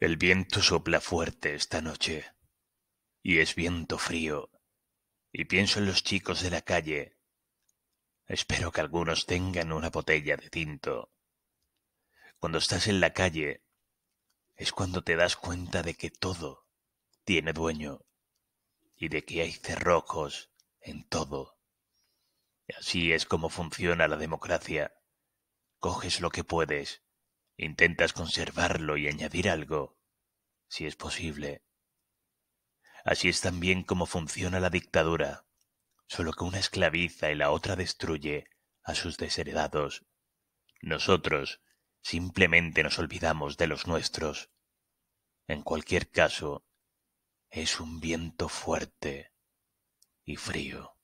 El viento sopla fuerte esta noche, y es viento frío, y pienso en los chicos de la calle. Espero que algunos tengan una botella de tinto. Cuando estás en la calle, es cuando te das cuenta de que todo tiene dueño y de que hay cerrojos en todo. Así es como funciona la democracia. Coges lo que puedes Intentas conservarlo y añadir algo, si es posible. Así es también como funciona la dictadura, solo que una esclaviza y la otra destruye a sus desheredados. Nosotros simplemente nos olvidamos de los nuestros. En cualquier caso, es un viento fuerte y frío.